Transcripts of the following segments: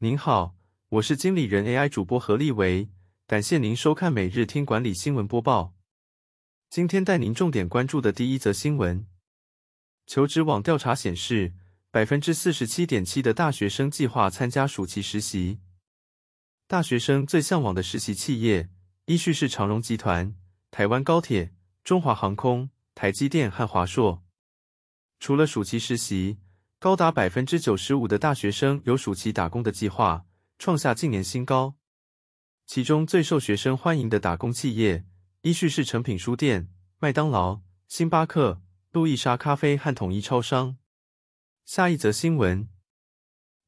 您好，我是经理人 AI 主播何立维，感谢您收看每日听管理新闻播报。今天带您重点关注的第一则新闻：求职网调查显示，百分之四十七点七的大学生计划参加暑期实习。大学生最向往的实习企业依序是长荣集团、台湾高铁、中华航空、台积电和华硕。除了暑期实习，高达百分之九十五的大学生有暑期打工的计划，创下近年新高。其中最受学生欢迎的打工企业，依序是诚品书店、麦当劳、星巴克、路易莎咖啡和统一超商。下一则新闻，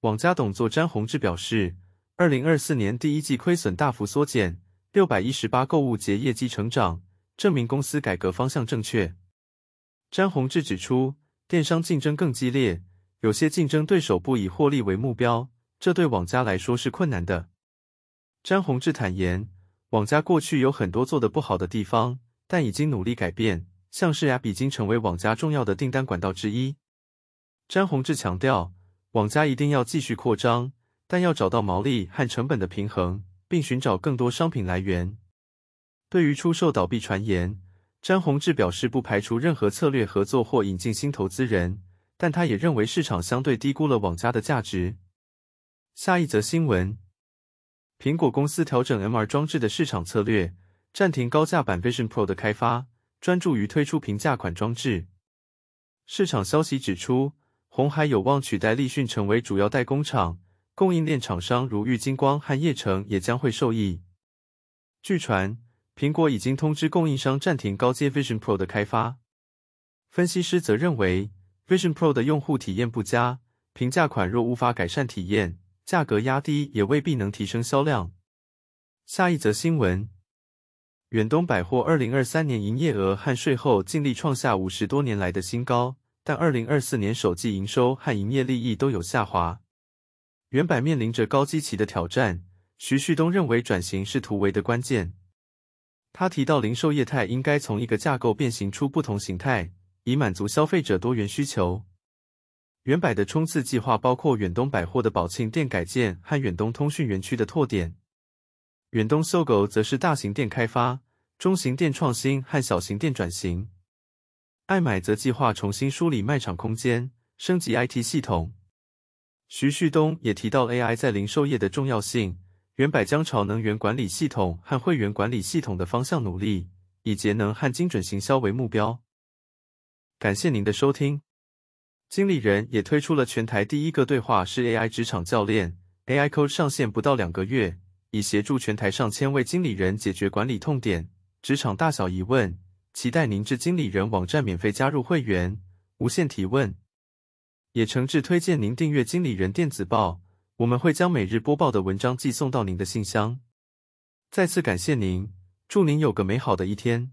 网家董座詹宏志表示，二零二四年第一季亏损大幅缩减，六百一十八购物节业绩成长，证明公司改革方向正确。詹宏志指出，电商竞争更激烈。有些竞争对手不以获利为目标，这对网家来说是困难的。詹宏志坦言，网家过去有很多做的不好的地方，但已经努力改变。像是雅比，已经成为网家重要的订单管道之一。詹宏志强调，网家一定要继续扩张，但要找到毛利和成本的平衡，并寻找更多商品来源。对于出售倒闭传言，詹宏志表示不排除任何策略合作或引进新投资人。但他也认为市场相对低估了网家的价值。下一则新闻：苹果公司调整 MR 装置的市场策略，暂停高价版 Vision Pro 的开发，专注于推出平价款装置。市场消息指出，红海有望取代立讯成为主要代工厂，供应链厂商如玉金光和业城也将会受益。据传，苹果已经通知供应商暂停高阶 Vision Pro 的开发。分析师则认为。Vision Pro 的用户体验不佳，平价款若无法改善体验，价格压低也未必能提升销量。下一则新闻：远东百货二零二三年营业额和税后净利创下五十多年来的新高，但二零二四年首季营收和营业利益都有下滑。原百面临着高基期的挑战，徐旭东认为转型是突围的关键。他提到，零售业态应该从一个架构变形出不同形态。以满足消费者多元需求。原百的冲刺计划包括远东百货的宝庆店改建和远东通讯园区的拓点。远东搜狗则是大型店开发、中型店创新和小型店转型。爱买则计划重新梳理卖场空间、升级 IT 系统。徐旭东也提到 AI 在零售业的重要性。原百将朝能源管理系统和会员管理系统的方向努力，以节能和精准行销为目标。感谢您的收听。经理人也推出了全台第一个对话式 AI 职场教练 AI Coach 上线不到两个月，已协助全台上千位经理人解决管理痛点、职场大小疑问。期待您至经理人网站免费加入会员，无限提问。也诚挚推荐您订阅经理人电子报，我们会将每日播报的文章寄送到您的信箱。再次感谢您，祝您有个美好的一天。